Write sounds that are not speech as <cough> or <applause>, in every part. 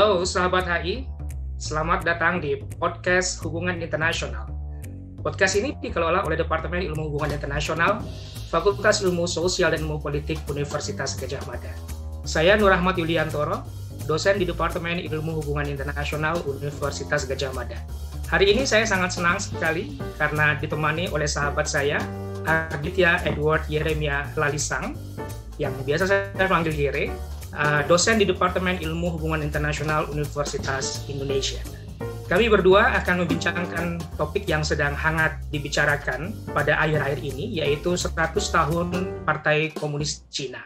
Halo sahabat HI, selamat datang di podcast Hubungan Internasional. Podcast ini dikelola oleh Departemen Ilmu Hubungan Internasional, Fakultas Ilmu Sosial dan Ilmu Politik Universitas Gajah Mada. Saya Nur Ahmad Yuliantoro, dosen di Departemen Ilmu Hubungan Internasional Universitas Gajah Mada. Hari ini saya sangat senang sekali karena ditemani oleh sahabat saya, Aditya Edward Yeremia Lalisang, yang biasa saya panggil Yere, Ah, dosen di Departemen Ilmu Hubungan Internasional Universitas Indonesia. Kami berdua akan membincangkan topik yang sedang hangat dibicarakan pada akhir-akhir ini, yaitu 100 tahun Partai Komunis Cina.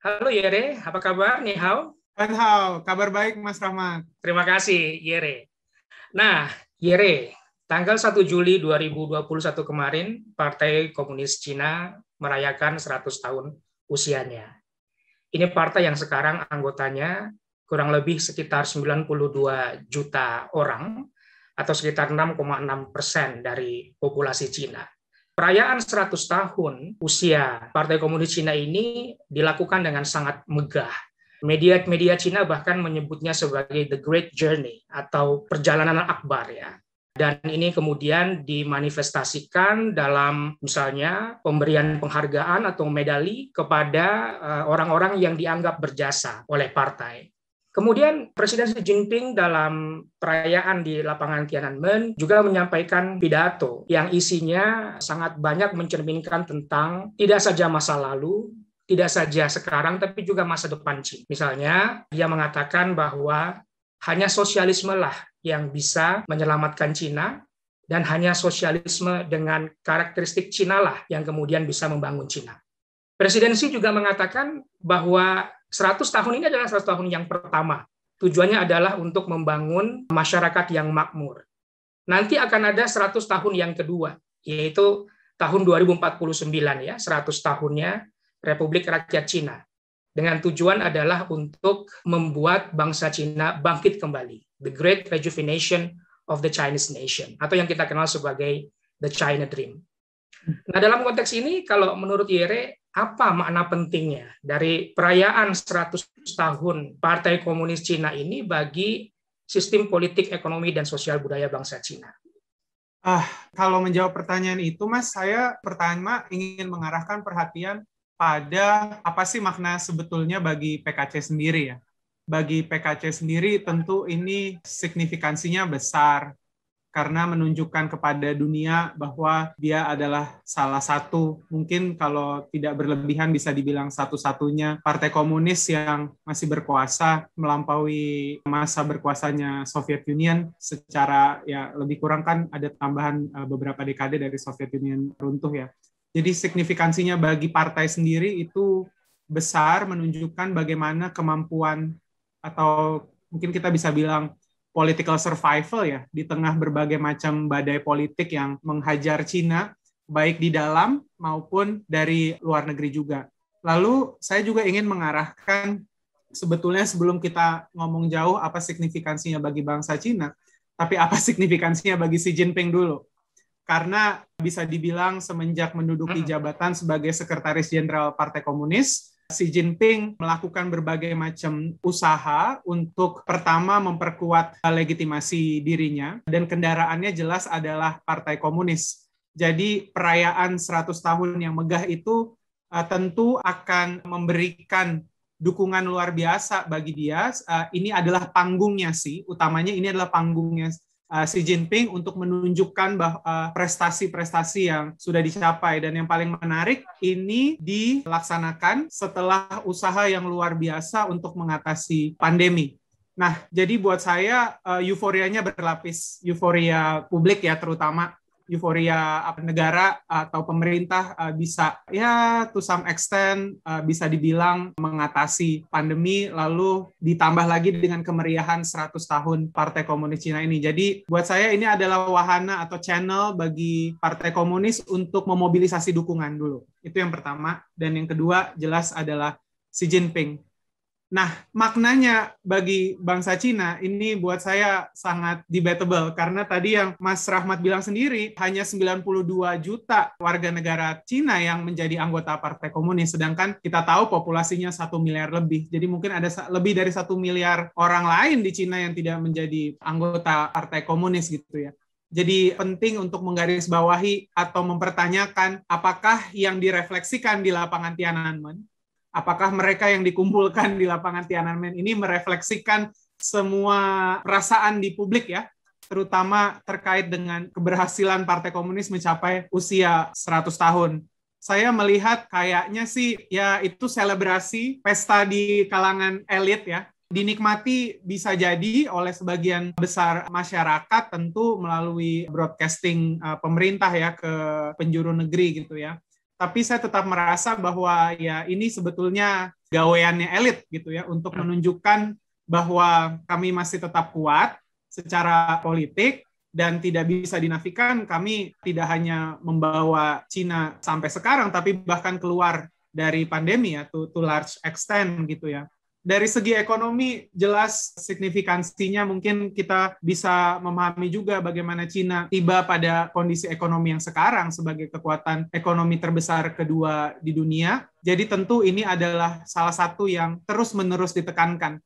Halo Yere, apa kabar? Ni hao. Wan hao, kabar baik Mas Rahmat. Terima kasih Yere. Nah, Yere, tanggal 1 Juli 2021 kemarin, Partai Komunis Cina merayakan 100 tahun usianya. Ini partai yang sekarang anggotanya kurang lebih sekitar 92 juta orang atau sekitar 6,6 persen dari populasi Cina. Perayaan 100 tahun usia Partai Komunis Cina ini dilakukan dengan sangat megah. Media-media Cina bahkan menyebutnya sebagai the great journey atau perjalanan akbar ya dan ini kemudian dimanifestasikan dalam misalnya pemberian penghargaan atau medali kepada eh, orang-orang yang dianggap berjasa oleh partai. Kemudian Presiden Xi Jinping dalam perayaan di lapangan Tiananmen juga menyampaikan pidato yang isinya sangat banyak mencerminkan tentang tidak saja masa lalu, tidak saja sekarang, tapi juga masa depan Cina. Misalnya, dia mengatakan bahwa hanya sosialisme lah yang bisa menyelamatkan Cina, dan hanya sosialisme dengan karakteristik Cina lah yang kemudian bisa membangun Cina. Presidensi juga mengatakan bahwa 100 tahun ini adalah 100 tahun yang pertama. Tujuannya adalah untuk membangun masyarakat yang makmur. Nanti akan ada 100 tahun yang kedua, yaitu tahun 2049 ya, 100 tahunnya Republik Rakyat Cina. Dengan tujuan adalah untuk membuat bangsa Cina bangkit kembali, the great rejuvenation of the Chinese nation atau yang kita kenal sebagai the China Dream. Nah, dalam konteks ini kalau menurut Yere apa makna pentingnya dari perayaan 100 tahun Partai Komunis Cina ini bagi sistem politik, ekonomi, dan sosial budaya bangsa Cina? Ah, kalau menjawab pertanyaan itu, Mas, saya pertama ingin mengarahkan perhatian pada apa sih makna sebetulnya bagi PKC sendiri ya. Bagi PKC sendiri tentu ini signifikansinya besar karena menunjukkan kepada dunia bahwa dia adalah salah satu mungkin kalau tidak berlebihan bisa dibilang satu-satunya partai komunis yang masih berkuasa melampaui masa berkuasanya Soviet Union secara ya lebih kurang kan ada tambahan eh, beberapa dekade dari Soviet Union runtuh ya. Jadi signifikansinya bagi partai sendiri itu besar menunjukkan bagaimana kemampuan atau mungkin kita bisa bilang political survival ya di tengah berbagai macam badai politik yang menghajar Cina baik di dalam maupun dari luar negeri juga. Lalu saya juga ingin mengarahkan sebetulnya sebelum kita ngomong jauh apa signifikansinya bagi bangsa Cina, tapi apa <laughs> signifikansinya bagi Xi Jinping dulu. Karena bisa dibilang semenjak menduduki jabatan sebagai Sekretaris Jenderal Partai Komunis, Xi Jinping melakukan berbagai macam usaha untuk pertama memperkuat legitimasi dirinya dan kendaraannya jelas adalah Partai Komunis. Jadi perayaan 100 tahun yang megah itu eh, tentu akan memberikan dukungan luar biasa bagi dia. Eh, ini adalah panggungnya sih, utamanya ini adalah panggungnya uh, Xi Jinping untuk menunjukkan bahwa uh, prestasi-prestasi yang sudah dicapai dan yang paling menarik ini dilaksanakan setelah usaha yang luar biasa untuk mengatasi pandemi. Nah, jadi buat saya uh, euforianya berlapis, euforia publik ya terutama euforia negara atau pemerintah uh, bisa ya to some extent uh, bisa dibilang mengatasi pandemi lalu ditambah lagi dengan kemeriahan 100 tahun Partai Komunis Cina ini. Jadi buat saya ini adalah wahana atau channel bagi Partai Komunis untuk memobilisasi dukungan dulu. Itu yang pertama dan yang kedua jelas adalah Xi Jinping Nah, maknanya bagi bangsa Cina ini buat saya sangat debatable karena tadi yang Mas Rahmat bilang sendiri hanya 92 juta warga negara Cina yang menjadi anggota Partai Komunis sedangkan kita tahu populasinya satu miliar lebih. Jadi mungkin ada lebih dari satu miliar orang lain di Cina yang tidak menjadi anggota Partai Komunis gitu ya. Jadi penting untuk menggarisbawahi atau mempertanyakan apakah yang direfleksikan di lapangan Tiananmen apakah mereka yang dikumpulkan di lapangan Tiananmen ini merefleksikan semua perasaan di publik ya, terutama terkait dengan keberhasilan Partai Komunis mencapai usia 100 tahun. Saya melihat kayaknya sih ya itu selebrasi pesta di kalangan elit ya, dinikmati bisa jadi oleh sebagian besar masyarakat tentu melalui broadcasting eh, pemerintah ya ke penjuru negeri gitu ya tapi saya tetap merasa bahwa ya ini sebetulnya gaweannya elit gitu ya untuk hmm. menunjukkan bahwa kami masih tetap kuat secara politik dan tidak bisa dinafikan kami tidak hanya membawa Cina sampai sekarang tapi bahkan keluar dari pandemi ya to, to large extent gitu ya dari segi ekonomi jelas signifikansinya mungkin kita bisa memahami juga bagaimana Cina tiba pada kondisi ekonomi yang sekarang sebagai kekuatan ekonomi terbesar kedua di dunia. Jadi tentu ini adalah salah satu yang terus-menerus ditekankan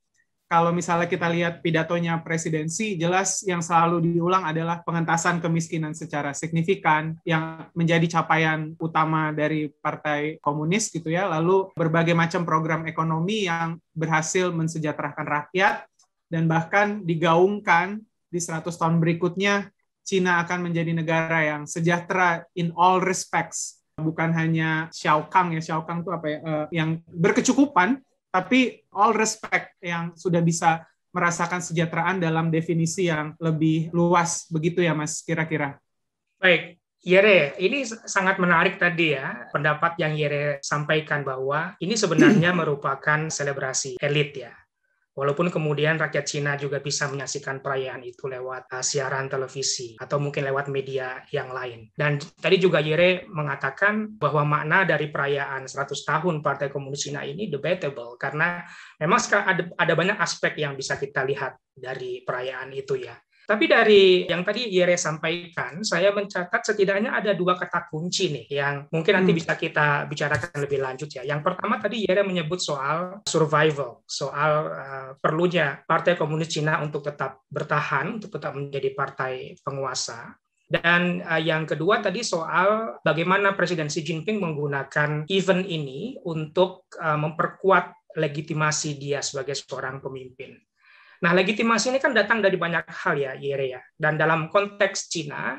kalau misalnya kita lihat pidatonya presidensi, jelas yang selalu diulang adalah pengentasan kemiskinan secara signifikan yang menjadi capaian utama dari Partai Komunis gitu ya. Lalu berbagai macam program ekonomi yang berhasil mensejahterakan rakyat dan bahkan digaungkan di 100 tahun berikutnya Cina akan menjadi negara yang sejahtera in all respects bukan hanya Xiao Kang ya Xiao Kang itu apa ya eh, yang berkecukupan tapi all respect yang sudah bisa merasakan sejahteraan dalam definisi yang lebih luas begitu ya Mas kira-kira. Baik, Yere, ini sangat menarik tadi ya pendapat yang Yere sampaikan bahwa ini sebenarnya <clears throat> merupakan selebrasi elit ya Walaupun kemudian rakyat Cina juga bisa menyaksikan perayaan itu lewat uh, siaran televisi atau mungkin lewat media yang lain. Dan tadi juga Yere mengatakan bahwa makna dari perayaan 100 tahun Partai Komunis Cina ini debatable karena memang ada, ada banyak aspek yang bisa kita lihat dari perayaan itu ya. Tapi dari yang tadi Yere sampaikan, saya mencatat setidaknya ada dua kata kunci nih yang mungkin nanti hmm. bisa kita bicarakan lebih lanjut ya. Yang pertama tadi Yere menyebut soal survival, soal uh, perlunya Partai Komunis Cina untuk tetap bertahan, untuk tetap menjadi partai penguasa. Dan eh, yang kedua tadi soal bagaimana Presiden Xi Jinping menggunakan event ini untuk eh, memperkuat legitimasi dia sebagai seorang pemimpin. Nah, legitimasi ini kan datang dari banyak hal ya, Yere ya. Dan dalam konteks Cina,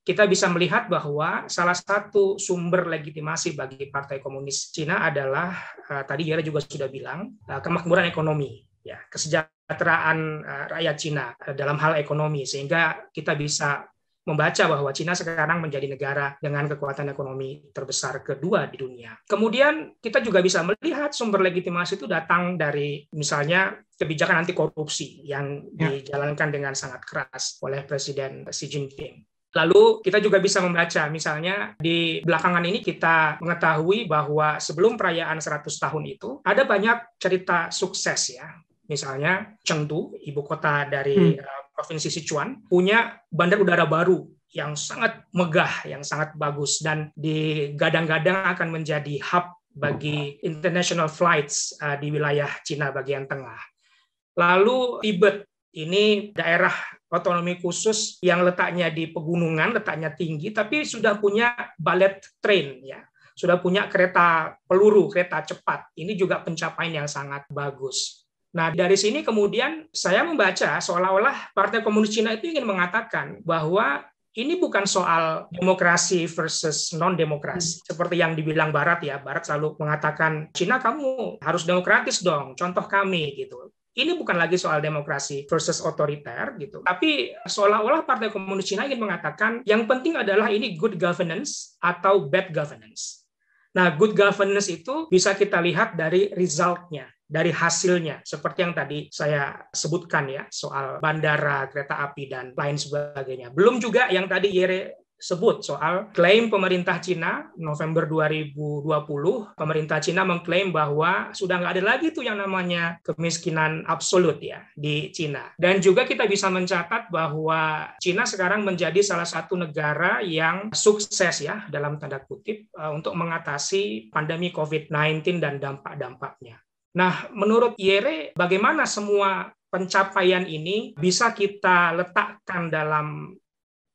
kita bisa melihat bahwa salah satu sumber legitimasi bagi Partai Komunis Cina adalah eh, tadi Yere juga sudah bilang uh, kemakmuran ekonomi, ya kesejahteraan eh, rakyat Cina dalam hal ekonomi, sehingga kita bisa membaca bahwa Cina sekarang menjadi negara dengan kekuatan ekonomi terbesar kedua di dunia. Kemudian kita juga bisa melihat sumber legitimasi itu datang dari misalnya kebijakan anti korupsi yang ya. dijalankan dengan sangat keras oleh Presiden Xi Jinping. Lalu kita juga bisa membaca, misalnya di belakangan ini kita mengetahui bahwa sebelum perayaan 100 tahun itu, ada banyak cerita sukses ya misalnya Chengdu, ibu kota dari hmm. eh, Provinsi Sichuan punya bandar udara baru yang sangat megah, yang sangat bagus dan digadang-gadang akan menjadi hub bagi international flights uh, di wilayah Cina bagian tengah. Lalu Tibet ini daerah otonomi khusus yang letaknya di pegunungan, letaknya tinggi, tapi sudah punya ballet train ya, sudah punya kereta peluru, kereta cepat. Ini juga pencapaian yang sangat bagus. Nah, dari sini kemudian saya membaca seolah-olah Partai Komunis Cina itu ingin mengatakan bahwa ini bukan soal demokrasi versus non-demokrasi. Hmm. Seperti yang dibilang Barat ya, Barat selalu mengatakan, Cina kamu harus demokratis dong, contoh kami gitu. Ini bukan lagi soal demokrasi versus otoriter gitu. Tapi seolah-olah Partai Komunis Cina ingin mengatakan yang penting adalah ini good governance atau bad governance. Nah, good governance itu bisa kita lihat dari resultnya dari hasilnya seperti yang tadi saya sebutkan ya soal bandara kereta api dan lain sebagainya belum juga yang tadi Yere sebut soal klaim pemerintah Cina November 2020 pemerintah Cina mengklaim bahwa sudah nggak ada lagi tuh yang namanya kemiskinan absolut ya di Cina dan juga kita bisa mencatat bahwa Cina sekarang menjadi salah satu negara yang sukses ya dalam tanda kutip eh, untuk mengatasi pandemi COVID-19 dan dampak-dampaknya Nah, menurut Yere, bagaimana semua pencapaian ini bisa kita letakkan dalam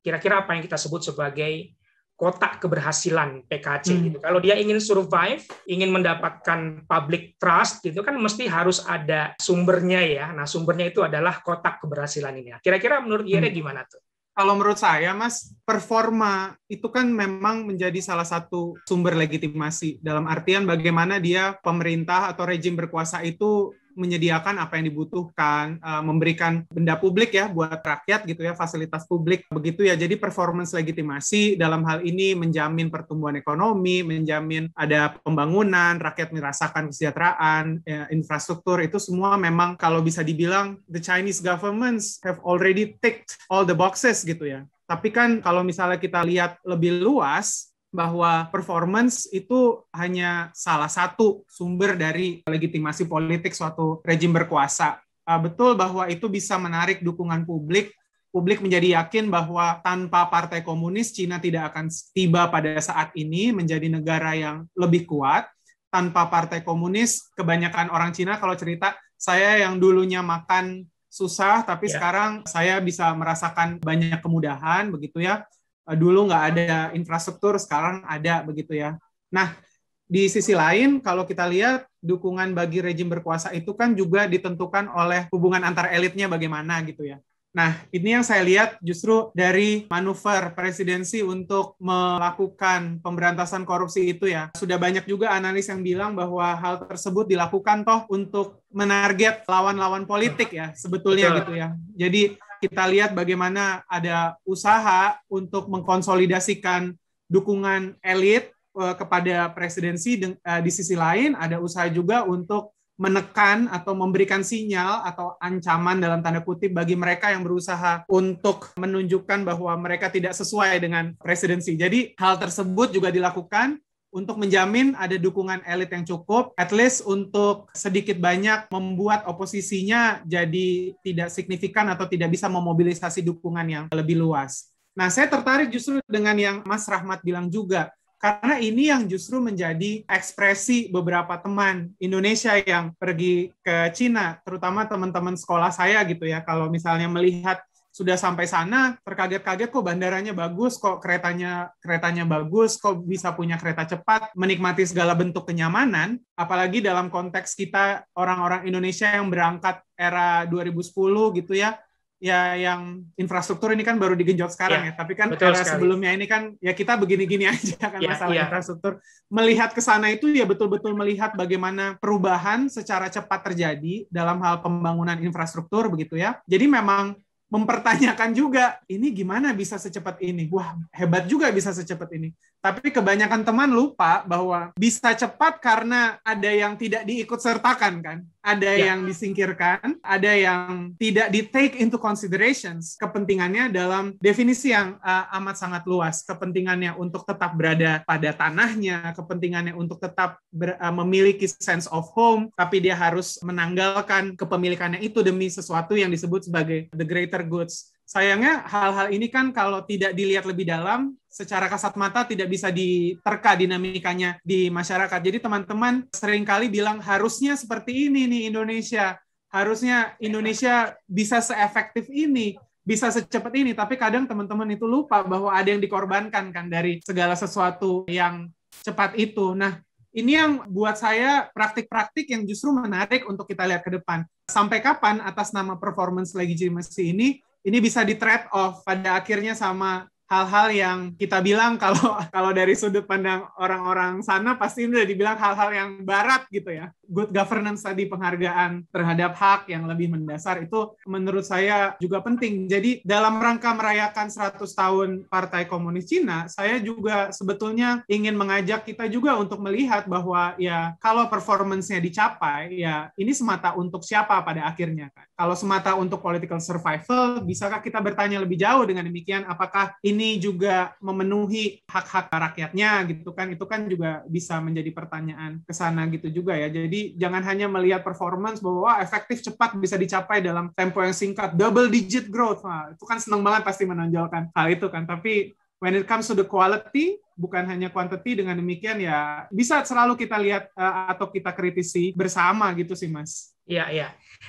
kira-kira apa yang kita sebut sebagai kotak keberhasilan PKC hmm. gitu. Kalau dia ingin survive, ingin mendapatkan public trust gitu kan mesti harus ada sumbernya ya. Nah, sumbernya itu adalah kotak keberhasilan ini. Kira-kira menurut Yere hmm. gimana tuh? kalau menurut saya Mas, performa itu kan memang menjadi salah satu sumber legitimasi dalam artian bagaimana dia pemerintah atau rejim berkuasa itu menyediakan apa yang dibutuhkan, uh, memberikan benda publik ya buat rakyat gitu ya, fasilitas publik begitu ya. Jadi performance legitimasi dalam hal ini menjamin pertumbuhan ekonomi, menjamin ada pembangunan, rakyat merasakan kesejahteraan, ya, infrastruktur itu semua memang kalau bisa dibilang the Chinese governments have already ticked all the boxes gitu ya. Tapi kan kalau misalnya kita lihat lebih luas, bahwa performance itu hanya salah satu sumber dari legitimasi politik suatu rejim berkuasa. Ah, betul bahwa itu bisa menarik dukungan publik publik menjadi yakin bahwa tanpa Partai Komunis Cina tidak akan tiba pada saat ini menjadi negara yang lebih kuat. Tanpa Partai Komunis, kebanyakan orang Cina kalau cerita saya yang dulunya makan susah tapi ya. sekarang saya bisa merasakan banyak kemudahan begitu ya. Eh, dulu nggak ada infrastruktur, sekarang ada begitu ya. Nah, di sisi lain kalau kita lihat dukungan bagi rejim berkuasa itu kan juga ditentukan oleh hubungan antar elitnya bagaimana gitu ya. Nah, ini yang saya lihat justru dari manuver presidensi untuk melakukan pemberantasan korupsi itu ya. Sudah banyak juga analis yang bilang bahwa hal tersebut dilakukan toh untuk menarget lawan-lawan politik ya sebetulnya Betul. gitu ya. Jadi kita lihat bagaimana ada usaha untuk mengkonsolidasikan dukungan elit eh, kepada presidensi eh, di sisi lain ada usaha juga untuk menekan atau memberikan sinyal atau ancaman dalam tanda kutip bagi mereka yang berusaha untuk menunjukkan bahwa mereka tidak sesuai dengan presidensi. Jadi hal tersebut juga dilakukan untuk menjamin ada dukungan elit yang cukup, at least untuk sedikit banyak membuat oposisinya jadi tidak signifikan atau tidak bisa memobilisasi dukungan yang lebih luas. Nah, saya tertarik justru dengan yang Mas Rahmat bilang juga, karena ini yang justru menjadi ekspresi beberapa teman Indonesia yang pergi ke Cina, terutama teman-teman sekolah saya gitu ya. Kalau misalnya melihat sudah sampai sana terkaget-kaget kok bandaranya bagus kok keretanya keretanya bagus kok bisa punya kereta cepat menikmati segala bentuk kenyamanan apalagi dalam konteks kita orang-orang Indonesia yang berangkat era 2010 gitu ya ya yang infrastruktur ini kan baru digenjot sekarang ya, ya. tapi kan era sekali. sebelumnya ini kan ya kita begini-gini <laughs> aja kan ya, masalah ya. infrastruktur melihat ke sana itu ya betul-betul melihat bagaimana perubahan secara cepat terjadi dalam hal pembangunan infrastruktur begitu ya jadi memang mempertanyakan juga ini gimana bisa secepat ini wah hebat juga bisa secepat ini tapi kebanyakan teman lupa bahwa bisa cepat karena ada yang tidak diikut sertakan kan. Ada ya. yang disingkirkan, ada yang tidak di take into considerations kepentingannya dalam definisi yang uh, amat sangat luas. Kepentingannya untuk tetap berada pada tanahnya, kepentingannya untuk tetap ber, uh, memiliki sense of home, tapi dia harus menanggalkan kepemilikannya itu demi sesuatu yang disebut sebagai the greater goods sayangnya hal-hal ini kan kalau tidak dilihat lebih dalam secara kasat mata tidak bisa diterka dinamikanya di masyarakat. Jadi teman-teman seringkali bilang harusnya seperti ini nih Indonesia, harusnya Indonesia bisa seefektif ini, bisa secepat ini, tapi kadang teman-teman itu lupa bahwa ada yang dikorbankan kan dari segala sesuatu yang cepat itu. Nah, ini yang buat saya praktik-praktik yang justru menarik untuk kita lihat ke depan. Sampai kapan atas nama performance legitimacy ini ini bisa di trade off pada akhirnya sama hal-hal yang kita bilang kalau <laughs> kalau dari sudut pandang orang-orang sana pasti udah dibilang hal-hal yang barat gitu ya good governance tadi penghargaan terhadap hak yang lebih mendasar itu menurut saya juga penting. Jadi dalam rangka merayakan 100 tahun Partai Komunis Cina, saya juga sebetulnya ingin mengajak kita juga untuk melihat bahwa ya kalau performance-nya dicapai ya ini semata untuk siapa pada akhirnya kan. Kalau semata untuk political survival, bisakah kita bertanya lebih jauh dengan demikian apakah ini juga memenuhi hak-hak rakyatnya gitu kan. Itu kan juga bisa menjadi pertanyaan ke sana gitu juga ya. Jadi jadi jangan hanya melihat performance bahwa efektif cepat bisa dicapai dalam tempo yang singkat, double digit growth. Nah, itu kan senang banget pasti menonjolkan hal itu kan. Tapi when it comes to the quality, bukan hanya quantity dengan demikian ya bisa selalu kita lihat eh, atau kita kritisi bersama gitu sih Mas. Iya, iya.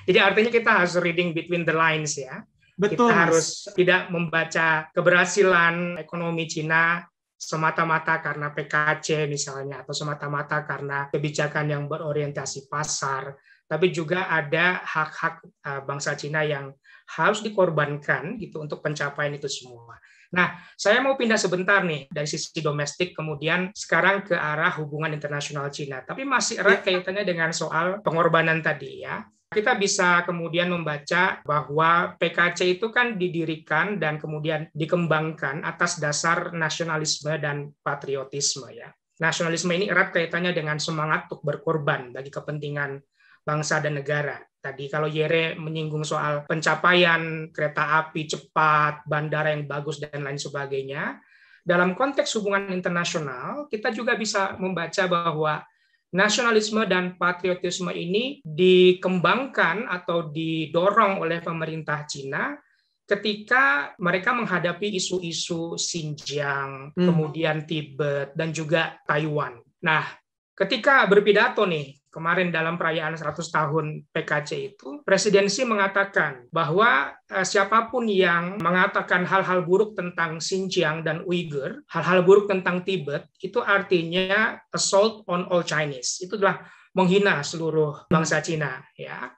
Jadi artinya kita harus reading between the lines ya. Betul. Kita mas. harus tidak membaca keberhasilan ekonomi Cina semata-mata karena PKC misalnya atau semata-mata karena kebijakan yang berorientasi pasar, tapi juga ada hak-hak eh, bangsa Cina yang harus dikorbankan gitu untuk pencapaian itu semua. Nah, saya mau pindah sebentar nih dari sisi domestik kemudian sekarang ke arah hubungan internasional Cina, tapi masih erat iya. kaitannya dengan soal pengorbanan tadi ya. Kita bisa kemudian membaca bahwa PKC itu kan didirikan dan kemudian dikembangkan atas dasar nasionalisme dan patriotisme ya. Nasionalisme ini erat kaitannya dengan semangat untuk berkorban bagi kepentingan bangsa dan negara. Tadi kalau Yere menyinggung soal pencapaian kereta api cepat, bandara yang bagus dan lain sebagainya, dalam konteks hubungan internasional kita juga bisa membaca bahwa nasionalisme dan patriotisme ini dikembangkan atau didorong oleh pemerintah Cina ketika mereka menghadapi isu-isu Xinjiang, hmm. kemudian Tibet dan juga Taiwan. Nah, ketika berpidato nih kemarin dalam perayaan 100 tahun PKC itu, presidensi mengatakan bahwa eh, siapapun yang mengatakan hal-hal buruk tentang Xinjiang dan Uighur, hal-hal buruk tentang Tibet, itu artinya assault on all Chinese. Itu adalah menghina seluruh bangsa Cina ya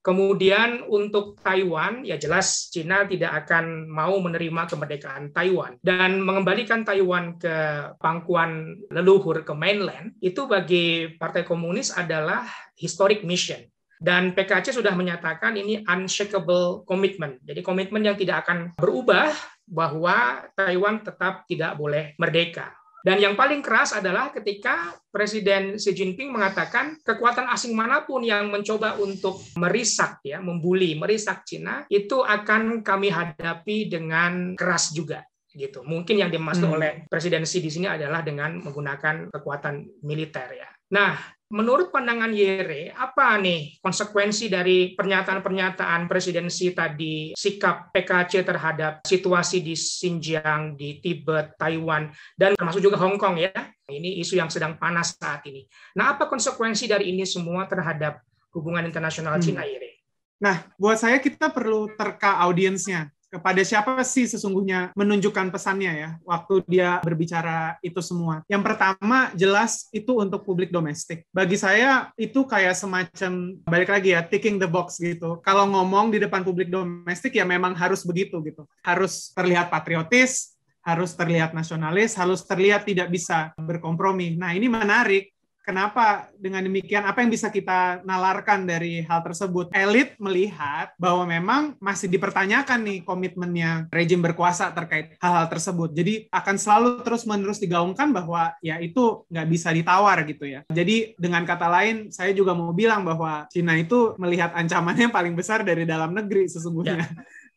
Kemudian untuk Taiwan, ya jelas Cina tidak akan mau menerima kemerdekaan Taiwan. Dan mengembalikan Taiwan ke pangkuan leluhur, ke mainland, itu bagi Partai Komunis adalah historic mission. Dan PKC sudah menyatakan ini unshakable commitment. Jadi komitmen yang tidak akan berubah bahwa Taiwan tetap tidak boleh merdeka. Dan yang paling keras adalah ketika Presiden Xi Jinping mengatakan kekuatan asing manapun yang mencoba untuk merisak ya, membuli, merisak Cina itu akan kami hadapi dengan keras juga gitu. Mungkin yang dimaksud hmm. oleh presidensi di sini adalah dengan menggunakan kekuatan militer ya. Nah, menurut pandangan Yere, apa nih konsekuensi dari pernyataan-pernyataan presidensi tadi, sikap PKC terhadap situasi di Xinjiang, di Tibet, Taiwan, dan termasuk juga Hong Kong ya? Ini isu yang sedang panas saat ini. Nah, apa konsekuensi dari ini semua terhadap hubungan internasional hmm. Cina, Yere? Nah, buat saya kita perlu terka audiensnya kepada siapa sih sesungguhnya menunjukkan pesannya ya waktu dia berbicara itu semua. Yang pertama jelas itu untuk publik domestik. Bagi saya itu kayak semacam balik lagi ya ticking the box gitu. Kalau ngomong di depan publik domestik ya memang harus begitu gitu. Harus terlihat patriotis, harus terlihat nasionalis, harus terlihat tidak bisa berkompromi. Nah, ini menarik Kenapa dengan demikian? Apa yang bisa kita nalarkan dari hal tersebut? Elit melihat bahwa memang masih dipertanyakan nih komitmennya rejim berkuasa terkait hal-hal tersebut. Jadi akan selalu terus-menerus digaungkan bahwa ya itu nggak bisa ditawar gitu ya. Jadi dengan kata lain, saya juga mau bilang bahwa Cina itu melihat ancamannya paling besar dari dalam negeri sesungguhnya. Ya.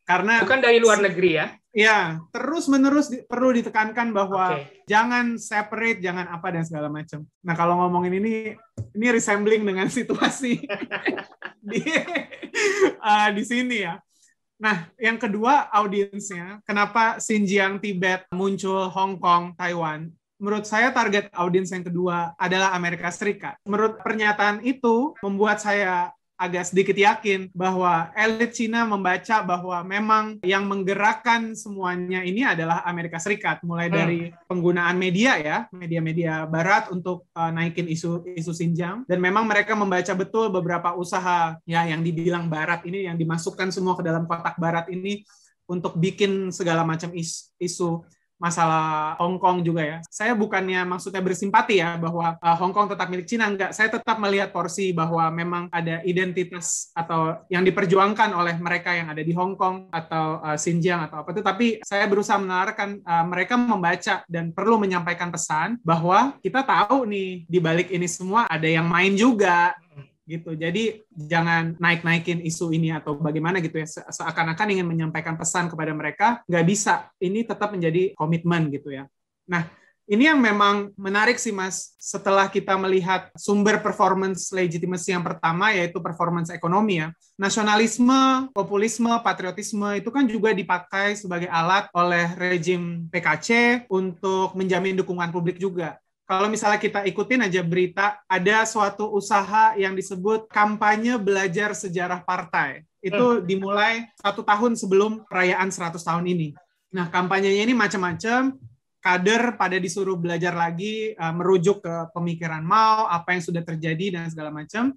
Karena bukan dari luar negeri ya. Ya, terus menerus di, perlu ditekankan bahwa okay. jangan separate, jangan apa dan segala macam. Nah, kalau ngomongin ini ini resembling dengan <laughs> situasi <laughs> di uh, di sini ya. Nah, yang kedua audiensnya, kenapa Xinjiang, Tibet, muncul Hong Kong, Taiwan? Menurut saya target audiens yang kedua adalah Amerika Serikat. Menurut pernyataan itu membuat saya agak sedikit yakin bahwa elit Cina membaca bahwa memang yang menggerakkan semuanya ini adalah Amerika Serikat, mulai hmm. dari penggunaan media ya, media-media Barat untuk uh, naikin isu isu Xinjiang, dan memang mereka membaca betul beberapa usaha ya yang dibilang Barat ini yang dimasukkan semua ke dalam kotak Barat ini untuk bikin segala macam isu, isu masalah Hong Kong juga ya. Saya bukannya maksudnya bersimpati ya bahwa eh, Hong Kong tetap milik Cina enggak. Saya tetap melihat porsi bahwa memang ada identitas atau yang diperjuangkan oleh mereka yang ada di Hong Kong atau eh, Xinjiang atau apa itu tapi saya berusaha menawarkan eh, mereka membaca dan perlu menyampaikan pesan bahwa kita tahu nih di balik ini semua ada yang main juga gitu. Jadi jangan naik-naikin isu ini atau bagaimana gitu ya. Seakan-akan ingin menyampaikan pesan kepada mereka, nggak bisa. Ini tetap menjadi komitmen gitu ya. Nah, ini yang memang menarik sih Mas setelah kita melihat sumber performance legitimasi yang pertama yaitu performance ekonomi ya. Nasionalisme, populisme, patriotisme itu kan juga dipakai sebagai alat oleh rejim PKC untuk menjamin dukungan publik juga kalau misalnya kita ikutin aja berita, ada suatu usaha yang disebut kampanye belajar sejarah partai. Itu hmm. dimulai satu tahun sebelum perayaan 100 tahun ini. Nah, kampanyenya ini macam-macam. Kader pada disuruh belajar lagi, eh, merujuk ke pemikiran Mao, apa yang sudah terjadi, dan segala macam.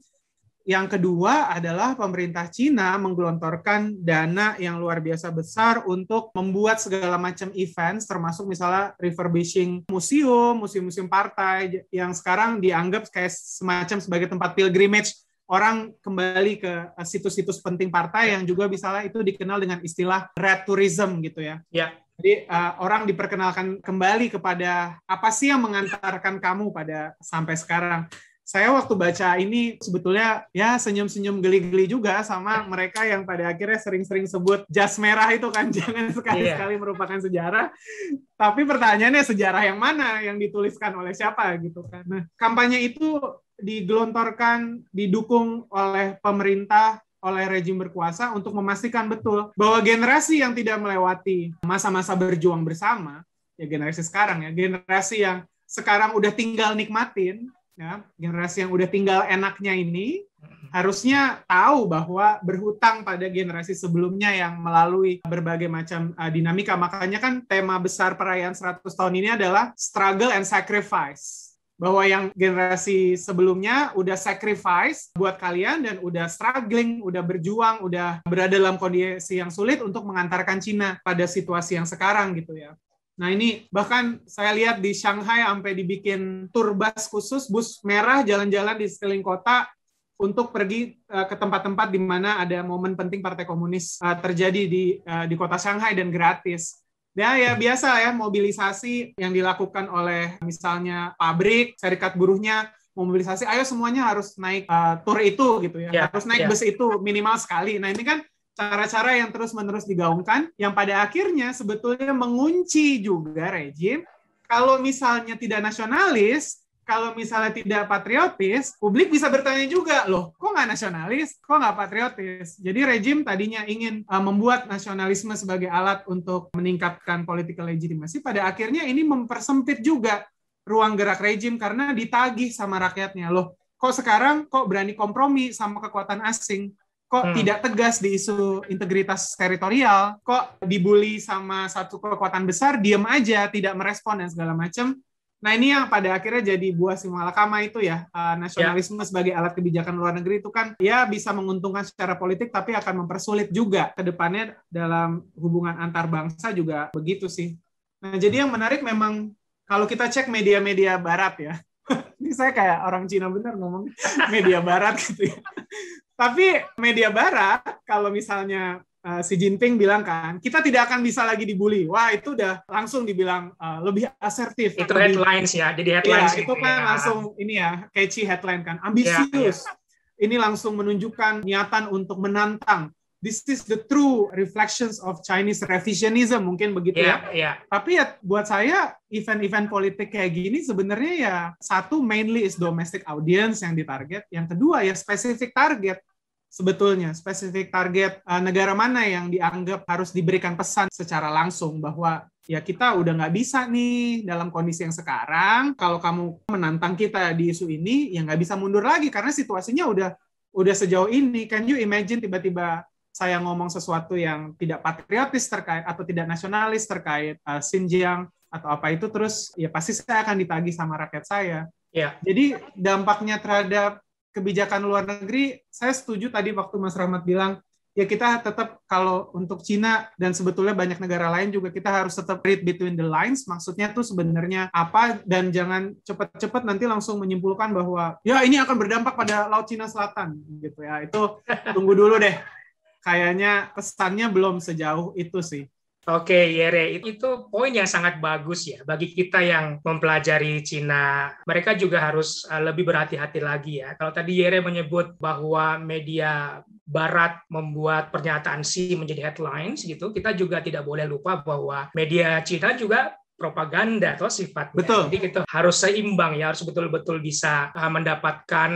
Yang kedua adalah pemerintah Cina menggelontorkan dana yang luar biasa besar untuk membuat segala macam events, termasuk misalnya refurbishing museum, museum-museum partai yang sekarang dianggap kayak semacam sebagai tempat pilgrimage orang kembali ke situs-situs penting partai yang juga misalnya itu dikenal dengan istilah red tourism gitu ya. Ya. Jadi uh, orang diperkenalkan kembali kepada apa sih yang mengantarkan kamu pada sampai sekarang saya waktu baca ini sebetulnya ya senyum-senyum geli-geli juga sama mereka yang pada akhirnya sering-sering sebut jas merah itu kan <laughs> jangan sekali-sekali yeah. merupakan sejarah. Tapi pertanyaannya sejarah yang mana yang dituliskan oleh siapa gitu kan. Nah, kampanye itu digelontorkan didukung oleh pemerintah oleh rejim berkuasa untuk memastikan betul bahwa generasi yang tidak melewati masa-masa berjuang bersama ya generasi sekarang ya generasi yang sekarang udah tinggal nikmatin ya, generasi yang udah tinggal enaknya ini harusnya tahu bahwa berhutang pada generasi sebelumnya yang melalui berbagai macam uh, dinamika. Makanya kan tema besar perayaan 100 tahun ini adalah struggle and sacrifice. Bahwa yang generasi sebelumnya udah sacrifice buat kalian dan udah struggling, udah berjuang, udah berada dalam kondisi yang sulit untuk mengantarkan Cina pada situasi yang sekarang gitu ya. Nah ini bahkan saya lihat di Shanghai sampai dibikin tur bus khusus, bus merah jalan-jalan di sekeliling kota untuk pergi eh, ke tempat-tempat di mana ada momen penting Partai Komunis eh, terjadi di eh, di kota Shanghai dan gratis. Ya, ya biasa ya mobilisasi yang dilakukan oleh misalnya pabrik, serikat buruhnya mobilisasi, ayo semuanya harus naik uh, tur itu gitu ya, yeah, harus naik yeah. bus itu minimal sekali. Nah ini kan cara-cara yang terus-menerus digaungkan yang pada akhirnya sebetulnya mengunci juga rejim kalau misalnya tidak nasionalis kalau misalnya tidak patriotis, publik bisa bertanya juga, loh, kok nggak nasionalis, kok nggak patriotis? Jadi rejim tadinya ingin eh, membuat nasionalisme sebagai alat untuk meningkatkan political legitimacy, pada akhirnya ini mempersempit juga ruang gerak rejim karena ditagih sama rakyatnya, loh, kok sekarang kok berani kompromi sama kekuatan asing? kok hmm. tidak tegas di isu integritas teritorial, kok dibully sama satu kekuatan besar, diem aja, tidak merespon dan segala macam. Nah ini yang pada akhirnya jadi buah simalakama itu ya, uh, nasionalisme yeah. sebagai alat kebijakan luar negeri itu kan ya bisa menguntungkan secara politik tapi akan mempersulit juga ke depannya dalam hubungan antar bangsa juga begitu sih. Nah jadi yang menarik memang kalau kita cek media-media barat ya, <laughs> ini saya kayak orang Cina bener ngomong media barat gitu ya. Tapi media barat kalau misalnya uh, Xi Jinping bilang kan, kita tidak akan bisa lagi dibully. Wah, itu udah langsung dibilang uh, lebih asertif. Itu lebih, headlines ya, jadi iya, headlines. Ya, itu gitu kan ya. langsung ini ya, catchy headline kan, ambisius. Ya, ya. Ini langsung menunjukkan niatan untuk menantang this is the true reflections of Chinese revisionism mungkin begitu yeah, ya. Yeah. Ya. Tapi ya buat saya event-event politik kayak gini sebenarnya ya satu mainly is domestic audience yang ditarget, yang kedua ya spesifik target sebetulnya spesifik target uh, negara mana yang dianggap harus diberikan pesan secara langsung bahwa ya kita udah nggak bisa nih dalam kondisi yang sekarang kalau kamu menantang kita di isu ini ya nggak bisa mundur lagi karena situasinya udah udah sejauh ini can you imagine tiba-tiba saya ngomong sesuatu yang tidak patriotis terkait atau tidak nasionalis terkait uh, Xinjiang atau apa itu terus ya pasti saya akan ditagih sama rakyat saya. Yeah. Jadi dampaknya terhadap kebijakan luar negeri saya setuju tadi waktu Mas Rahmat bilang ya kita tetap kalau untuk Cina dan sebetulnya banyak negara lain juga kita harus tetap read between the lines maksudnya tuh sebenarnya apa dan jangan cepat-cepat nanti langsung menyimpulkan bahwa ya ini akan berdampak pada laut Cina Selatan gitu ya itu tunggu dulu deh kayaknya kesannya belum sejauh itu sih. Oke, Yere, itu poin yang sangat bagus ya bagi kita yang mempelajari Cina. Mereka juga harus eh, lebih berhati-hati lagi ya. Kalau tadi Yere menyebut bahwa media Barat membuat pernyataan Xi menjadi headlines gitu, kita juga tidak boleh lupa bahwa media Cina juga propaganda atau sifat, Betul. Jadi kita gitu, harus seimbang ya, harus betul-betul bisa ah, mendapatkan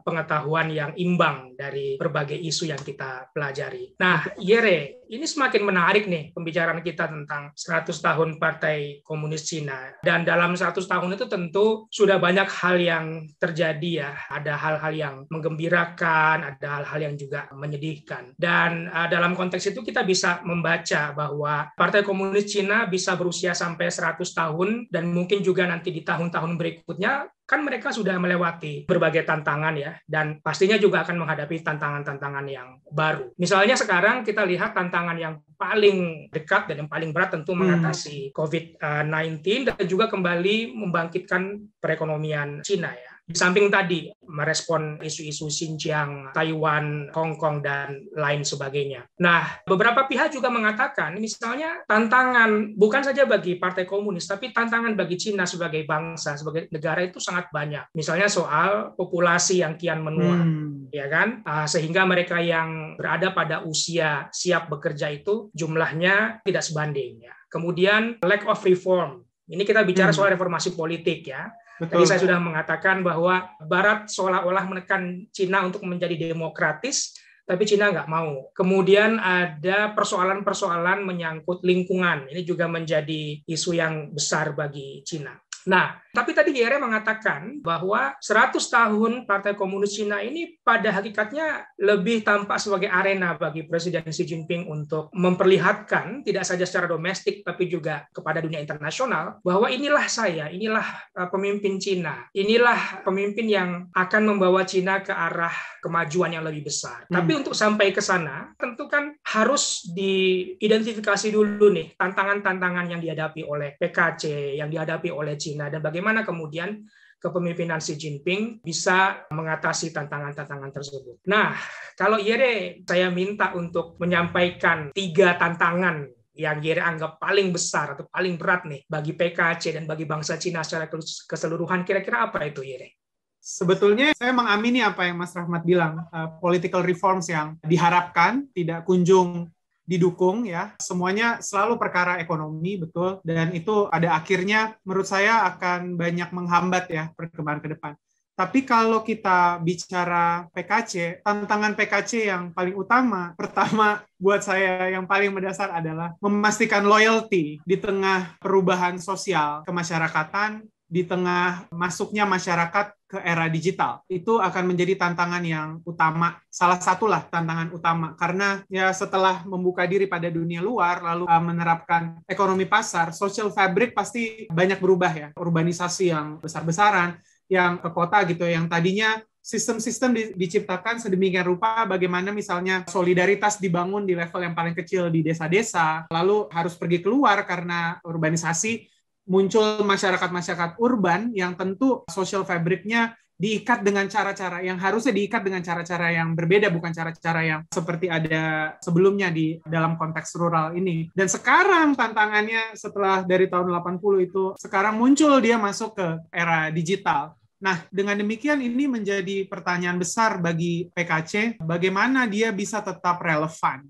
pengetahuan yang imbang dari berbagai isu yang kita pelajari. Nah, Yere, ini semakin menarik nih pembicaraan kita tentang 100 tahun Partai Komunis Cina. Dan dalam 100 tahun itu tentu sudah banyak hal yang terjadi ya. Ada hal-hal yang menggembirakan, ada hal-hal yang juga menyedihkan. Dan ah, dalam konteks itu kita bisa membaca bahwa Partai Komunis Cina bisa berusia sampai sampai 100 tahun dan mungkin juga nanti di tahun-tahun berikutnya kan mereka sudah melewati berbagai tantangan ya dan pastinya juga akan menghadapi tantangan-tantangan yang baru. Misalnya sekarang kita lihat tantangan yang paling dekat dan yang paling berat tentu hmm. mengatasi COVID-19 eh, dan juga kembali membangkitkan perekonomian Cina ya. Di samping tadi merespon isu-isu Xinjiang, Taiwan, Hong Kong dan lain sebagainya. Nah, beberapa pihak juga mengatakan misalnya tantangan bukan saja bagi Partai Komunis tapi tantangan bagi Cina sebagai bangsa, sebagai negara itu sangat banyak. Misalnya soal populasi yang kian menua, hmm. ya kan? Ah, sehingga mereka yang berada pada usia siap bekerja itu jumlahnya tidak sebanding ya. Kemudian lack of reform. Ini kita bicara hmm. soal reformasi politik ya Betul. Tadi saya sudah mengatakan bahwa Barat seolah-olah menekan Cina untuk menjadi demokratis, tapi Cina nggak mau. Kemudian ada persoalan-persoalan menyangkut lingkungan. Ini juga menjadi isu yang besar bagi Cina. Nah, tapi tadi Yere mengatakan bahwa 100 tahun Partai Komunis Cina ini pada hakikatnya lebih tampak sebagai arena bagi Presiden Xi Jinping untuk memperlihatkan tidak saja secara domestik tapi juga kepada dunia internasional bahwa inilah saya, inilah eh, pemimpin Cina, inilah pemimpin yang akan membawa Cina ke arah kemajuan yang lebih besar. Hmm. Tapi untuk sampai ke sana tentu kan harus diidentifikasi dulu nih tantangan-tantangan yang dihadapi oleh PKC, yang dihadapi oleh Cina Cina dan bagaimana kemudian kepemimpinan Xi Jinping bisa mengatasi tantangan-tantangan tersebut. Nah, kalau Yere saya minta untuk menyampaikan tiga tantangan yang Yere anggap paling besar atau paling berat nih bagi PKC dan bagi bangsa Cina secara keseluruhan, kira-kira apa itu Yere? Sebetulnya saya mengamini apa yang Mas Rahmat bilang, uh, political reforms yang diharapkan tidak kunjung didukung ya. Semuanya selalu perkara ekonomi betul dan itu ada akhirnya menurut saya akan banyak menghambat ya perkembangan ke depan. Tapi kalau kita bicara PKC, tantangan PKC yang paling utama, pertama buat saya yang paling mendasar adalah memastikan loyalty di tengah perubahan sosial kemasyarakatan di tengah masuknya masyarakat ke era digital. Itu akan menjadi tantangan yang utama, salah satulah tantangan utama karena ya setelah membuka diri pada dunia luar lalu eh, menerapkan ekonomi pasar, social fabric pasti banyak berubah ya. Urbanisasi yang besar-besaran, yang ke kota gitu yang tadinya sistem-sistem di, diciptakan sedemikian rupa bagaimana misalnya solidaritas dibangun di level yang paling kecil di desa-desa, lalu harus pergi keluar karena urbanisasi muncul masyarakat-masyarakat urban yang tentu social fabricnya diikat dengan cara-cara yang harusnya diikat dengan cara-cara yang berbeda bukan cara-cara yang seperti ada sebelumnya di dalam konteks rural ini. Dan sekarang tantangannya setelah dari tahun 80 itu sekarang muncul dia masuk ke era digital. Nah, dengan demikian ini menjadi pertanyaan besar bagi PKC bagaimana dia bisa tetap relevan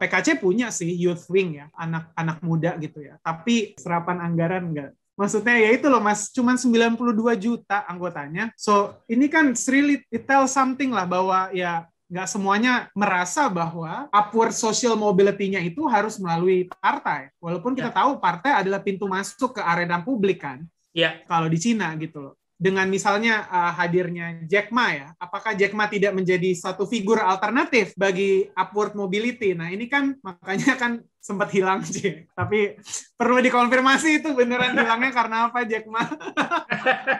PKC punya sih youth wing ya, anak-anak muda gitu ya. Tapi serapan anggaran enggak. Maksudnya ya itu loh mas, cuman 92 juta anggotanya. So ini kan really it tell something lah bahwa ya nggak semuanya merasa bahwa upward social mobility-nya itu harus melalui partai. Walaupun kita ya. tahu partai adalah pintu masuk ke arena publik kan. Iya. Kalau di Cina gitu loh dengan misalnya uh, hadirnya Jack Ma ya, apakah Jack Ma tidak menjadi satu figur alternatif bagi upward mobility? Nah ini kan makanya kan sempat hilang sih, tapi perlu dikonfirmasi itu beneran hilangnya karena apa Jack Ma?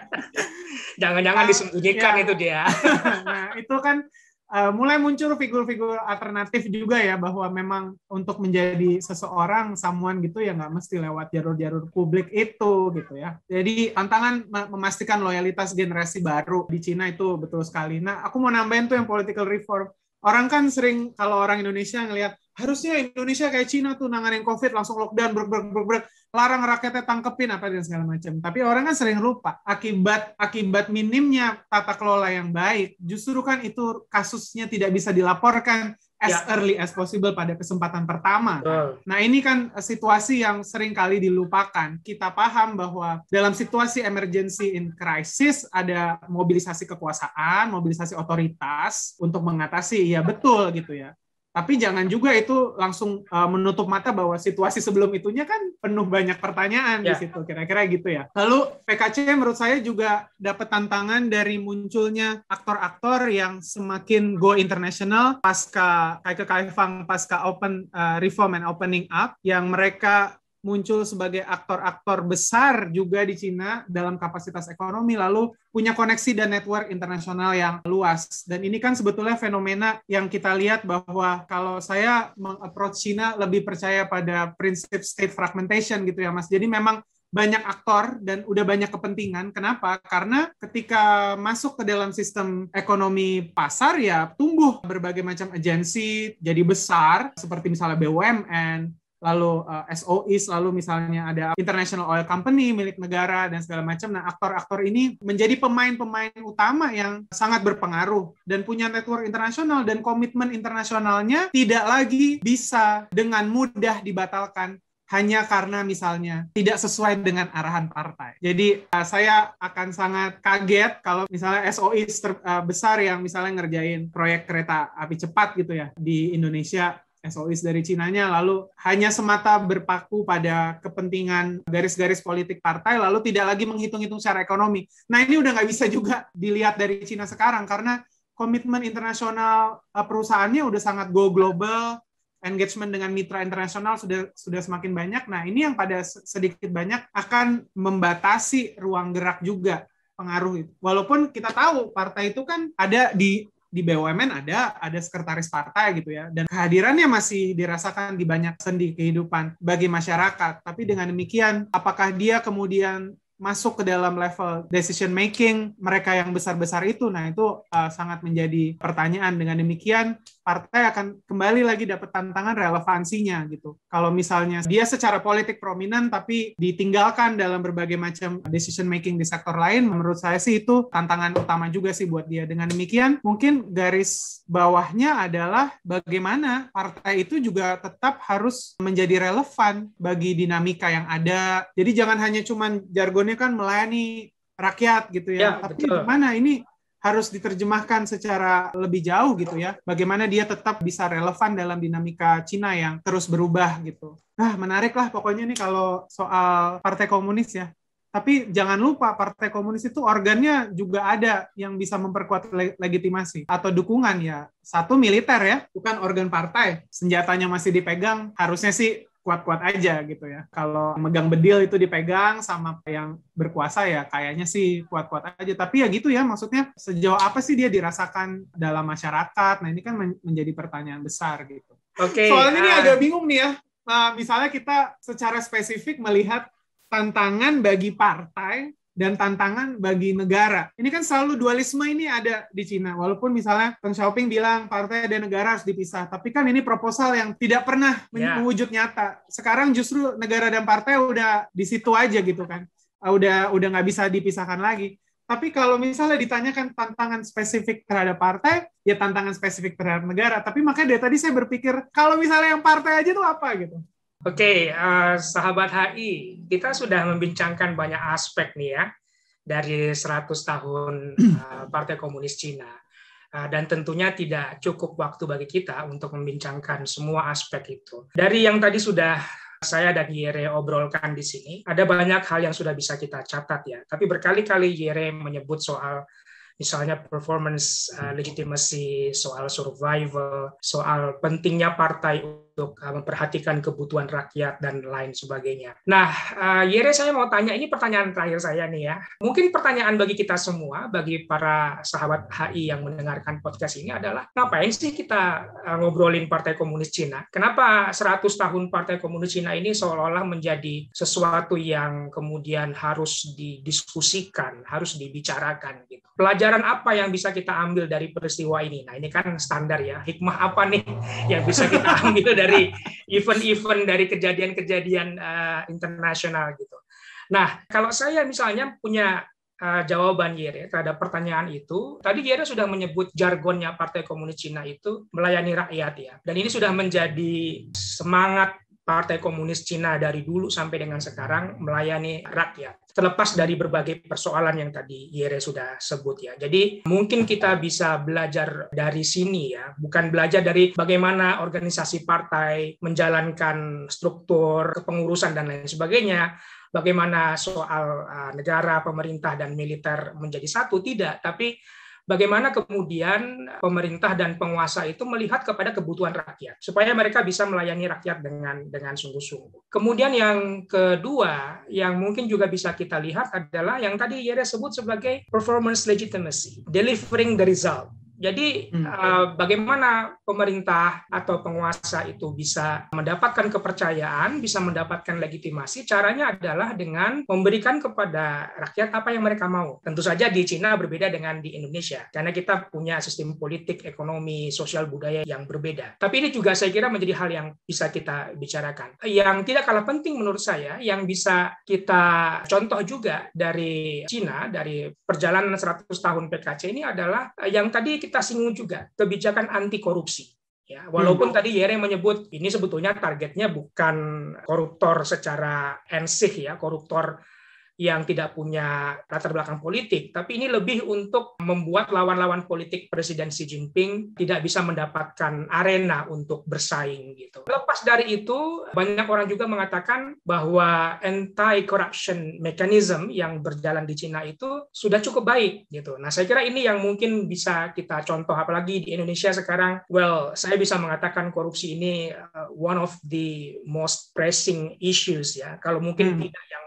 <laughs> Jangan-jangan nah, disembunyikan ya. itu dia. <laughs> nah itu kan Eh, mulai muncul figur-figur alternatif juga ya bahwa memang untuk menjadi seseorang someone gitu ya nggak mesti lewat jalur-jalur publik itu gitu ya. Jadi tantangan memastikan loyalitas generasi baru di Cina itu betul sekali. Nah, aku mau nambahin tuh yang political reform. Orang kan sering kalau orang Indonesia ngelihat harusnya Indonesia kayak Cina tuh nanganin COVID langsung lockdown ber -ber -ber -ber larang rakyatnya tangkepin apa dan segala macam. Tapi orang kan sering lupa akibat akibat minimnya tata kelola yang baik justru kan itu kasusnya tidak bisa dilaporkan as ya. early as possible pada kesempatan pertama. Uh. Nah ini kan eh, situasi yang sering kali dilupakan. Kita paham bahwa dalam situasi emergency in crisis ada mobilisasi kekuasaan, mobilisasi otoritas untuk mengatasi. Ya betul gitu ya tapi jangan juga itu langsung uh, menutup mata bahwa situasi sebelum itunya kan penuh banyak pertanyaan yeah. di ya. situ kira-kira gitu ya. Lalu PKC menurut saya juga dapat tantangan dari munculnya aktor-aktor yang semakin go international pasca kayak ke Kaifang pasca open uh, reform and opening up yang mereka muncul sebagai aktor-aktor besar juga di Cina dalam kapasitas ekonomi lalu punya koneksi dan network internasional yang luas dan ini kan sebetulnya fenomena yang kita lihat bahwa kalau saya mengapproach Cina lebih percaya pada prinsip state fragmentation gitu ya Mas jadi memang banyak aktor dan udah banyak kepentingan. Kenapa? Karena ketika masuk ke dalam sistem ekonomi pasar ya tumbuh berbagai macam agensi jadi besar seperti misalnya BUMN, lalu uh, eh, SOE, lalu misalnya ada International Oil Company milik negara dan segala macam. Nah, aktor-aktor ini menjadi pemain-pemain utama yang sangat berpengaruh dan punya network internasional dan komitmen internasionalnya tidak lagi bisa dengan mudah dibatalkan hanya karena misalnya tidak sesuai dengan arahan partai. Jadi uh, saya akan sangat kaget kalau misalnya SOI e terbesar eh, uh, yang misalnya ngerjain proyek kereta api cepat gitu ya di Indonesia SOIs dari Cinanya lalu hanya semata berpaku pada kepentingan garis-garis politik partai lalu tidak lagi menghitung-hitung secara ekonomi. Nah ini udah nggak bisa juga dilihat dari Cina sekarang karena komitmen internasional eh, perusahaannya udah sangat go global, engagement dengan mitra internasional sudah sudah semakin banyak. Nah ini yang pada sedikit banyak akan membatasi ruang gerak juga pengaruh itu. Walaupun kita tahu partai itu kan ada di di BUMN ada ada sekretaris partai gitu ya dan kehadirannya masih dirasakan di banyak sendi kehidupan bagi masyarakat tapi dengan demikian apakah dia kemudian masuk ke dalam level decision making mereka yang besar-besar itu. Nah, itu uh, sangat menjadi pertanyaan. Dengan demikian, partai akan kembali lagi dapat tantangan relevansinya gitu. Kalau misalnya dia secara politik prominent tapi ditinggalkan dalam berbagai macam decision making di sektor lain, menurut saya sih itu tantangan utama juga sih buat dia. Dengan demikian, mungkin garis bawahnya adalah bagaimana partai itu juga tetap harus menjadi relevan bagi dinamika yang ada. Jadi jangan hanya cuman jargon tujuannya kan melayani rakyat gitu ya. ya Tapi betul. gimana ini harus diterjemahkan secara lebih jauh gitu ya. Bagaimana dia tetap bisa relevan dalam dinamika Cina yang terus berubah gitu. Nah, menarik lah pokoknya nih kalau soal Partai Komunis ya. Tapi jangan lupa Partai Komunis itu organnya juga ada yang bisa memperkuat le legitimasi atau dukungan ya. Satu militer ya, bukan organ partai. Senjatanya masih dipegang, harusnya sih kuat-kuat aja gitu ya. Kalau megang bedil itu dipegang sama yang berkuasa ya kayaknya sih kuat-kuat aja. Tapi ya gitu ya maksudnya sejauh apa sih dia dirasakan dalam masyarakat? Nah ini kan men menjadi pertanyaan besar gitu. Oke. Okay, Soalnya uh... ini ah. agak bingung nih ya. Nah, misalnya kita secara spesifik melihat tantangan bagi partai dan tantangan bagi negara. Ini kan selalu dualisme ini ada di Cina. Walaupun misalnya Deng Xiaoping bilang partai dan negara harus dipisah, tapi kan ini proposal yang tidak pernah yeah. mewujud nyata. Sekarang justru negara dan partai udah di situ aja gitu kan. Ah, udah udah nggak bisa dipisahkan lagi. Tapi kalau misalnya ditanyakan tantangan spesifik terhadap partai, ya tantangan spesifik terhadap negara. Tapi makanya dari tadi saya berpikir, kalau misalnya yang partai aja tuh apa gitu. Oke, okay, uh, eh, sahabat HI, kita sudah membincangkan banyak aspek nih ya dari 100 tahun uh, Partai Komunis Cina. Uh, dan tentunya tidak cukup waktu bagi kita untuk membincangkan semua aspek itu. Dari yang tadi sudah saya dan Yere obrolkan di sini, ada banyak hal yang sudah bisa kita catat ya. Tapi berkali-kali Yere menyebut soal misalnya performance uh, legitimacy, soal survival, soal pentingnya partai untuk eh, memperhatikan kebutuhan rakyat dan lain sebagainya. Nah, uh, Yere saya mau tanya ini pertanyaan terakhir saya nih ya. Mungkin pertanyaan bagi kita semua, bagi para sahabat HI yang mendengarkan podcast ini adalah ngapain sih kita eh, ngobrolin Partai Komunis Cina? Kenapa 100 tahun Partai Komunis Cina ini seolah-olah menjadi sesuatu yang kemudian harus didiskusikan, harus dibicarakan gitu. Pelajaran apa yang bisa kita ambil dari peristiwa ini? Nah, ini kan standar ya. Hikmah apa nih yang bisa kita <laughs> ambil dari event-event dari kejadian-kejadian uh, internasional gitu. Nah, kalau saya misalnya punya uh, jawaban Yere ya, terhadap pertanyaan itu, tadi Yere sudah menyebut jargonnya Partai Komunis Cina itu melayani rakyat ya. Dan ini sudah menjadi semangat Partai Komunis Cina dari dulu sampai dengan sekarang melayani rakyat. Terlepas dari berbagai persoalan yang tadi Yere sudah sebut ya. Jadi mungkin kita bisa belajar dari sini ya, bukan belajar dari bagaimana organisasi partai menjalankan struktur kepengurusan dan lain sebagainya, bagaimana soal eh, negara, pemerintah dan militer menjadi satu tidak, tapi bagaimana kemudian eh, pemerintah dan penguasa itu melihat kepada kebutuhan rakyat supaya mereka bisa melayani rakyat dengan dengan sungguh-sungguh. Kemudian yang kedua yang mungkin juga bisa kita lihat adalah yang tadi Yere sebut sebagai performance legitimacy, delivering the result. Jadi hmm. eh, bagaimana pemerintah atau penguasa itu bisa mendapatkan kepercayaan, bisa mendapatkan legitimasi? Caranya adalah dengan memberikan kepada rakyat apa yang mereka mau. Tentu saja di Cina berbeda dengan di Indonesia karena kita punya sistem politik, ekonomi, sosial budaya yang berbeda. Tapi ini juga saya kira menjadi hal yang bisa kita bicarakan. Yang tidak kalah penting menurut saya yang bisa kita contoh juga dari Cina dari perjalanan 100 tahun PKC ini adalah eh, yang tadi kita kita singgung juga kebijakan anti korupsi. Ya, hmm. walaupun hmm. tadi Yere menyebut ini sebetulnya targetnya bukan koruptor secara ensih ya, koruptor yang tidak punya latar belakang politik, tapi ini lebih untuk membuat lawan-lawan politik Presiden Xi Jinping tidak bisa mendapatkan arena untuk bersaing gitu. Lepas dari itu, banyak orang juga mengatakan bahwa anti corruption mechanism yang berjalan di Cina itu sudah cukup baik gitu. Nah, saya kira ini yang mungkin bisa kita contoh apalagi di Indonesia sekarang. Well, saya bisa mengatakan korupsi ini uh, one of the most pressing issues ya. Kalau mungkin hmm. tidak yang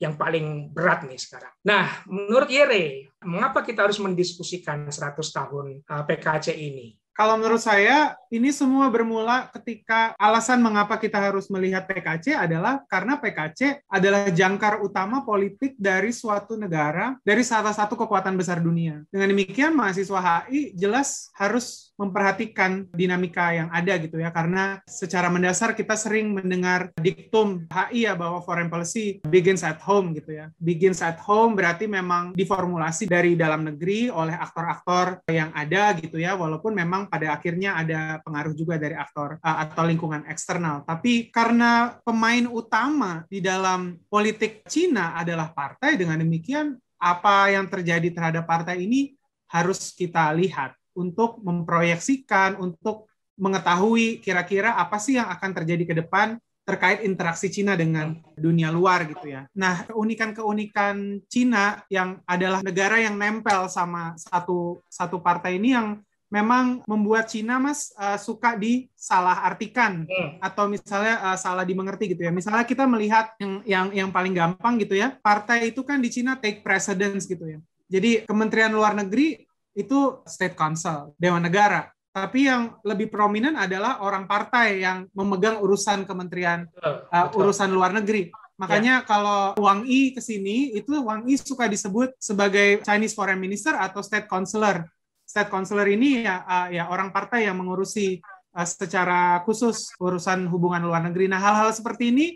yang paling berat nih sekarang. Nah, menurut Yere, mengapa kita harus mendiskusikan 100 tahun eh, PKC ini? Kalau menurut saya, ini semua bermula ketika alasan mengapa kita harus melihat PKC adalah karena PKC adalah jangkar utama politik dari suatu negara, dari salah satu kekuatan besar dunia. Dengan demikian, mahasiswa HI jelas harus memperhatikan dinamika yang ada gitu ya karena secara mendasar kita sering mendengar diktum HI ya bahwa foreign policy begins at home gitu ya begins at home berarti memang diformulasi dari dalam negeri oleh aktor-aktor yang ada gitu ya walaupun memang pada akhirnya ada pengaruh juga dari aktor eh, atau lingkungan eksternal tapi karena pemain utama di dalam politik Cina adalah partai dengan demikian apa yang terjadi terhadap partai ini harus kita lihat untuk memproyeksikan, untuk mengetahui kira-kira apa sih yang akan terjadi ke depan terkait interaksi Cina dengan dunia luar gitu ya. Nah, keunikan-keunikan Cina yang adalah negara yang nempel sama satu satu partai ini yang memang membuat Cina Mas uh, suka disalah artikan hmm. atau misalnya uh, salah dimengerti gitu ya. Misalnya kita melihat yang yang yang paling gampang gitu ya, partai itu kan di Cina take precedence gitu ya. Jadi Kementerian Luar Negeri itu state council, dewan negara. Tapi yang lebih prominent adalah orang partai yang memegang urusan kementerian betul, uh, urusan luar negeri. Makanya ya. kalau Wang Yi ke sini itu Wang Yi suka disebut sebagai Chinese Foreign Minister atau State Counselor. State Counselor ini ya uh, ya orang partai yang mengurusi uh, secara khusus urusan hubungan luar negeri. Nah, hal-hal seperti ini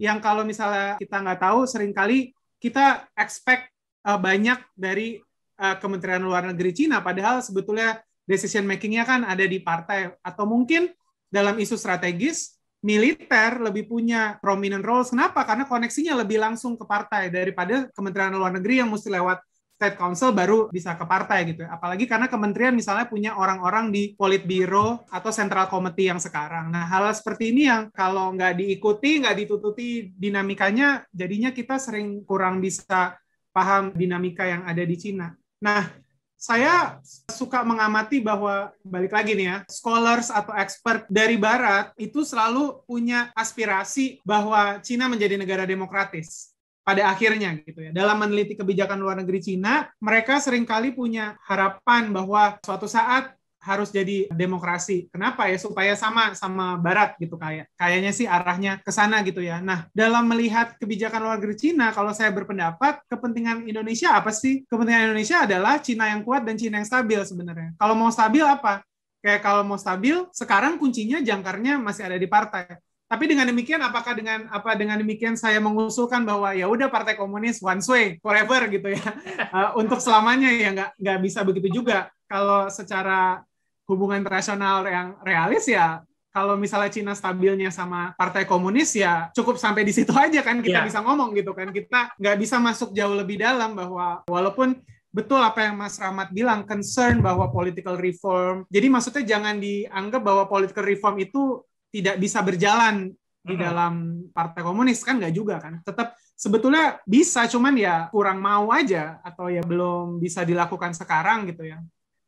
yang kalau misalnya kita nggak tahu seringkali kita expect uh, banyak dari Eh, kementerian Luar Negeri Cina, padahal sebetulnya decision making-nya kan ada di partai atau mungkin dalam isu strategis militer lebih punya prominent role. Kenapa? Karena koneksinya lebih langsung ke partai daripada Kementerian Luar Negeri yang mesti lewat State Council baru bisa ke partai gitu. Apalagi karena kementerian misalnya punya orang-orang di Politbiro atau Central Committee yang sekarang. Nah hal seperti ini yang kalau nggak diikuti, nggak ditututi dinamikanya, jadinya kita sering kurang bisa paham dinamika yang ada di Cina. Nah, saya suka mengamati bahwa balik lagi nih ya, scholars atau expert dari barat itu selalu punya aspirasi bahwa Cina menjadi negara demokratis pada akhirnya gitu ya. Dalam meneliti kebijakan luar negeri Cina, mereka seringkali punya harapan bahwa suatu saat harus jadi demokrasi. Kenapa ya? Supaya sama sama Barat gitu kayak kayaknya sih arahnya ke sana gitu ya. Nah dalam melihat kebijakan luar negeri Cina, kalau saya berpendapat kepentingan Indonesia apa sih? Kepentingan Indonesia adalah Cina yang kuat dan Cina yang stabil sebenarnya. Kalau mau stabil apa? Kayak kalau mau stabil, sekarang kuncinya jangkarnya masih ada di partai. Tapi dengan demikian, apakah dengan apa dengan demikian saya mengusulkan bahwa ya udah Partai Komunis one way forever gitu ya <laughs> eh, untuk selamanya ya nggak nggak bisa begitu juga kalau secara hubungan rasional yang realis ya kalau misalnya Cina stabilnya sama partai komunis ya cukup sampai di situ aja kan kita yeah. bisa ngomong gitu kan kita nggak bisa masuk jauh lebih dalam bahwa walaupun betul apa yang Mas Rahmat bilang concern bahwa political reform jadi maksudnya jangan dianggap bahwa political reform itu tidak bisa berjalan di dalam partai komunis kan nggak juga kan tetap sebetulnya bisa cuman ya kurang mau aja atau ya belum bisa dilakukan sekarang gitu ya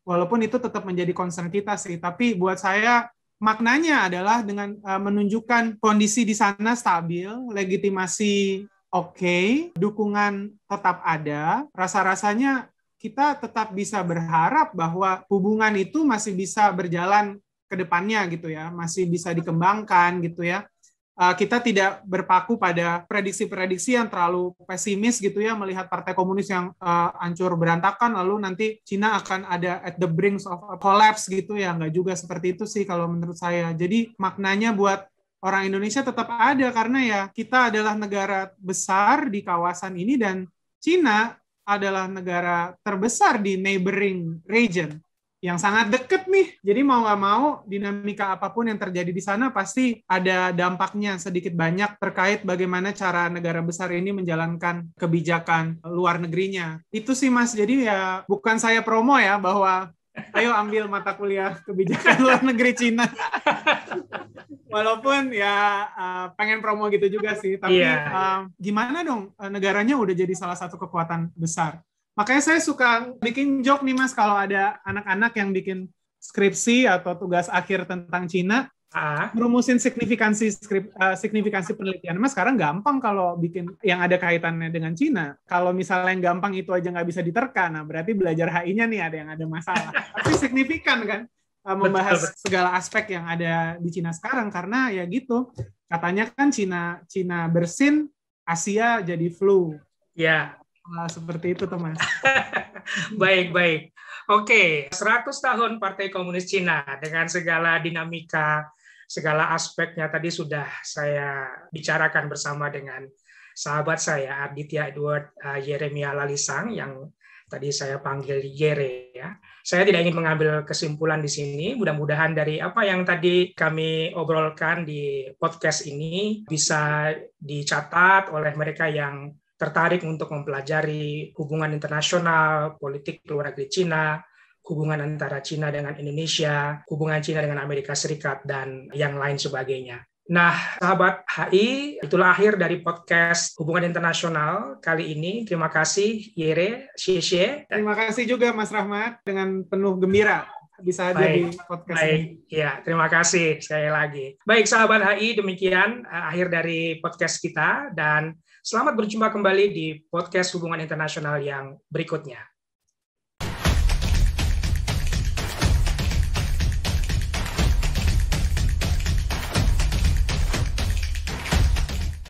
walaupun itu tetap menjadi concern kita sih. Tapi buat saya maknanya adalah dengan uh, menunjukkan kondisi di sana stabil, legitimasi oke, okay, dukungan tetap ada, rasa-rasanya kita tetap bisa berharap bahwa hubungan itu masih bisa berjalan ke depannya gitu ya, masih bisa dikembangkan gitu ya. Eh, kita tidak berpaku pada prediksi-prediksi yang terlalu pesimis gitu ya melihat partai komunis yang uh, hancur berantakan lalu nanti Cina akan ada at the brink of a collapse gitu ya nggak juga seperti itu sih kalau menurut saya jadi maknanya buat orang Indonesia tetap ada karena ya kita adalah negara besar di kawasan ini dan Cina adalah negara terbesar di neighboring region yang sangat deket nih. Jadi mau nggak mau dinamika apapun yang terjadi di sana pasti ada dampaknya sedikit banyak terkait bagaimana cara negara besar ini menjalankan kebijakan luar negerinya. Itu sih Mas. Jadi ya bukan saya promo ya bahwa ayo ambil mata kuliah kebijakan <laughs> luar negeri Cina. <laughs> Walaupun ya eh, pengen promo gitu juga sih, tapi yeah. Iya. gimana dong eh, negaranya udah jadi salah satu kekuatan besar. Makanya saya suka bikin joke nih Mas kalau ada anak-anak yang bikin skripsi atau tugas akhir tentang Cina, ah. merumusin signifikansi skrip, uh, signifikansi penelitian. Mas sekarang gampang kalau bikin yang ada kaitannya dengan Cina. Kalau misalnya yang gampang itu aja nggak bisa diterka, nah berarti belajar HI-nya nih ada yang ada masalah. <laughs> Tapi signifikan kan uh, membahas betul, betul. segala aspek yang ada di Cina sekarang karena ya gitu. Katanya kan Cina Cina bersin, Asia jadi flu. Ya. Nah, seperti itu, teman <laughs> baik, baik. Oke, 100 tahun Partai Komunis Cina dengan segala dinamika, segala aspeknya tadi sudah saya bicarakan bersama dengan sahabat saya Aditya Edward uh, Yeremia Lalisang yang tadi saya panggil Yere ya. Saya tidak ingin mengambil kesimpulan di sini. Mudah-mudahan dari apa yang tadi kami obrolkan di podcast ini bisa dicatat oleh mereka yang tertarik untuk mempelajari hubungan internasional, politik luar negeri Cina, hubungan antara Cina dengan Indonesia, hubungan Cina dengan Amerika Serikat, dan yang lain sebagainya. Nah, sahabat HI, itulah akhir dari podcast Hubungan Internasional kali ini. Terima kasih Yere, Xie Terima kasih juga Mas Rahmat dengan penuh gembira bisa hadir baik, di podcast baik. ini. Ya, terima kasih sekali lagi. Baik sahabat HI, demikian eh, akhir dari podcast kita dan Selamat berjumpa kembali di podcast hubungan internasional yang berikutnya.